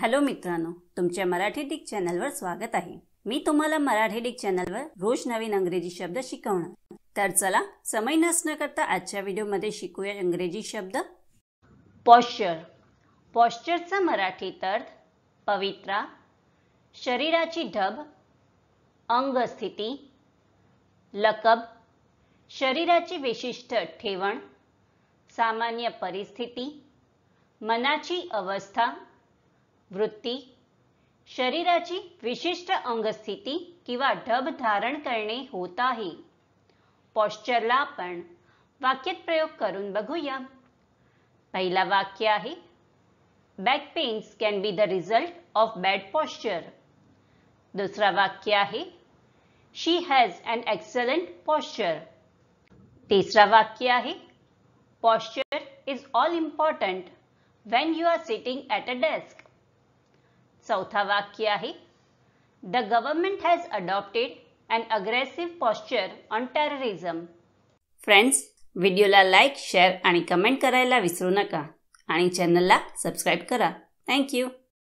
hello मित्रांनो तुमच्या Marathi Dick चॅनलवर स्वागत आहे मी तुम्हाला मराठी डिक चॅनलवर रोज नवीन अंग्रेजी शब्द शिकवणार तर चला समय नसणं करता आजच्या व्हिडिओमध्ये शिकूया इंग्रजी शब्द पॉश्चर पॉश्चरचा मराठी अर्थ पवित्रा शरीराची ढब अंगस्थिती लकब शरीराची विशिष्ट ठेवण सामान्य परिस्थिती मनाची अवस्था वृत्ती शरीराची विशिष्ट अंगस्थिती किंवा ढब धारण करणे होत आहे पॉश्चरला आपण वाक्यात प्रयोग करून बघूया पहिला वाक्य आहे back pains can be the result of bad posture दुसरा वाक्य आहे she has an excellent posture तिसरा वाक्य आहे posture is all important when you are sitting at a desk चौथा वाक्य आहे the government has adopted and aggressive posture on terrorism friends व्हिडिओला लाईक शेअर आणि कमेंट करायला विसरू नका आणि चॅनलला सबस्क्राईब करा थँक्यू